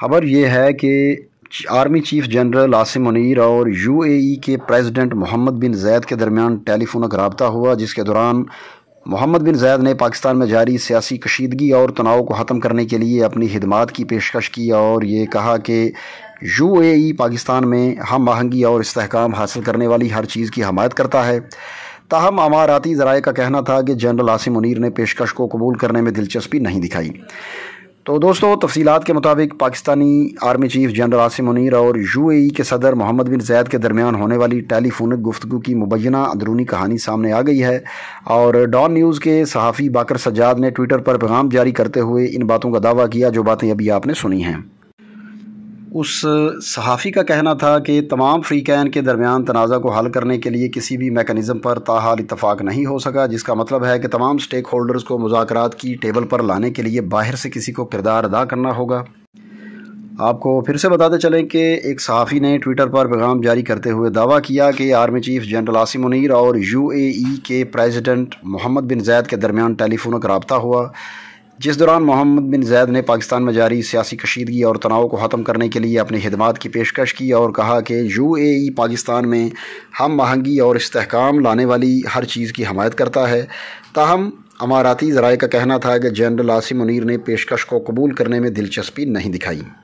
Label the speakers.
Speaker 1: खबर यह है कि army chief general Asim Munir और यूएई के प्रेसिडेंट मोहम्मद बिन जैद के दरमियान टेलीफोनक रबता हुआ जिसके दौरान मोहम्मद बिन जैद ने पाकिस्तान में जारी सियासी कशीदगी और तनाव को ख़त्म करने के लिए अपनी खिदमात की पेशकश की और ये कहा कि यू ए पाकिस्तान में हम आहंगी और इसकाम हासिल करने वाली हर चीज़ की हमायत करता है ताहम अमाराती ज़राए का कहना था कि जनरल आसिम मुनीर ने पेशकश को कबूल करने में दिलचस्पी नहीं दिखाई तो दोस्तों तफसीत के मुताबिक पाकिस्तानी army chief general Asim Munir और यू ए के सदर मोहम्मद बिन जैद के दरमियान होने वाली टेलीफोनिक गुफ्तु की मुबैना अंदरूनी कहानी सामने आ गई है और डॉन न्यूज़ के सहाफ़ी बाकर सज्जाद ने ट्विटर पर पैगाम जारी करते हुए इन बातों का दावा किया जो बातें अभी आपने सुनी हैं उस सहाफ़ी का कहना था कि तमाम फ्रीकैन के दरमियान तनाज़ा को हल करने के लिए किसी भी मेकनिज़म पर ताहाल इतफाक़ नहीं हो सका जिसका मतलब है कि तमाम स्टेक होल्डर्स को मुजाकर की टेबल पर लाने के लिए बाहर से किसी को किरदार अदा करना होगा आपको फिर से बताते चलें कि एक सहाफ़ी ने ट्विटर पर पैगाम जारी करते हुए दावा किया कि army chief general Asim Munir और यू के प्रेजिडेंट मोहम्मद बिन जैद के दरमियान टेलीफोनक का रबता हुआ जिस दौरान मोहम्मद बिन जैद ने पाकिस्तान में जारी सियासी कशीदगी और तनाव को ख़त्म करने के लिए अपनी खदमात की पेशकश की और कहा कि यू ए ई पाकिस्तान में हम महंगी और इस्तेकाम लाने वाली हर चीज़ की हमायत करता है ताहम अमाराती ज़राए का कहना था कि जनरल आसिम मुनीर ने पेशकश को कबूल करने में दिलचस्पी नहीं दिखाई